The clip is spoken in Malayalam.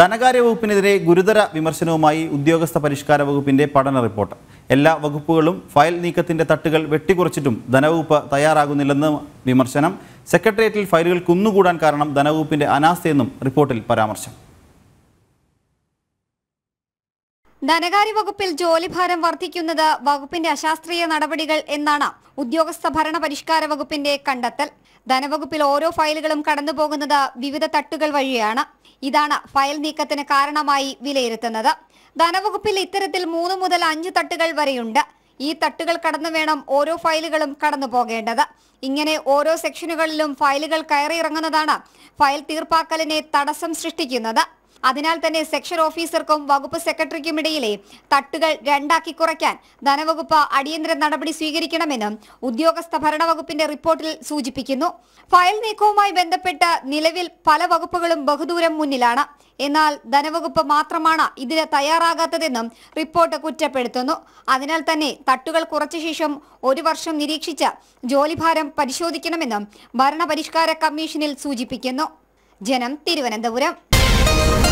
ധനകാര്യ വകുപ്പിനെതിരെ ഗുരുതര വിമർശനവുമായി ഉദ്യോഗസ്ഥ പരിഷ്കാര വകുപ്പിന്റെ പഠന റിപ്പോർട്ട് എല്ലാ വകുപ്പുകളും ഫയൽ നീക്കത്തിന്റെ തട്ടുകൾ വെട്ടിക്കുറച്ചിട്ടും ധനവകുപ്പ് തയ്യാറാകുന്നില്ലെന്ന് വിമർശനം സെക്രട്ടേറിയറ്റിൽ ഫയലുകൾ കുന്നുകൂടാൻ കാരണം ധനവകുപ്പിന്റെ അനാസ്ഥയെന്നും റിപ്പോർട്ടിൽ പരാമർശം ധനകാര്യ വകുപ്പിൽ ജോലിഭാരം വർദ്ധിക്കുന്നത് വകുപ്പിന്റെ അശാസ്ത്രീയ നടപടികൾ എന്നാണ് ഉദ്യോഗസ്ഥ ഭരണ പരിഷ്കാര വകുപ്പിന്റെ കണ്ടെത്തൽ ധനവകുപ്പിൽ ഓരോ ഫയലുകളും കടന്നുപോകുന്നത് വിവിധ തട്ടുകൾ വഴിയാണ് ഇതാണ് ഫയൽ നീക്കത്തിന് കാരണമായി വിലയിരുത്തുന്നത് ധനവകുപ്പിൽ ഇത്തരത്തിൽ മൂന്ന് മുതൽ അഞ്ച് തട്ടുകൾ വരെയുണ്ട് ഈ തട്ടുകൾ കടന്നു വേണം ഓരോ ഫയലുകളും കടന്നു പോകേണ്ടത് ഇങ്ങനെ ഓരോ സെക്ഷനുകളിലും ഫയലുകൾ കയറിയിറങ്ങുന്നതാണ് ഫയൽ തീർപ്പാക്കലിനെ തടസ്സം സൃഷ്ടിക്കുന്നത് അതിനാൽ തന്നെ സെക്ഷൻ ഓഫീസർക്കും വകുപ്പ് ഇടയിലെ തട്ടുകൾ രണ്ടാക്കി കുറയ്ക്കാൻ ധനവകുപ്പ് അടിയന്തര നടപടി സ്വീകരിക്കണമെന്നും ഉദ്യോഗസ്ഥ ഭരണവകുപ്പിന്റെ റിപ്പോർട്ടിൽ സൂചിപ്പിക്കുന്നു ഫയൽ നീക്കവുമായി ബന്ധപ്പെട്ട് നിലവിൽ പല വകുപ്പുകളും ബഹുദൂരം മുന്നിലാണ് എന്നാൽ ധനവകുപ്പ് മാത്രമാണ് ഇതിന് തയ്യാറാകാത്തതെന്നും റിപ്പോർട്ട് കുറ്റപ്പെടുത്തുന്നു അതിനാൽ തന്നെ തട്ടുകൾ കുറച്ച ശേഷം ഒരു വർഷം നിരീക്ഷിച്ച് ജോലിഭാരം പരിശോധിക്കണമെന്നും ഭരണപരിഷ്കാര കമ്മീഷനിൽ സൂചിപ്പിക്കുന്നു ജനം തിരുവനന്തപുരം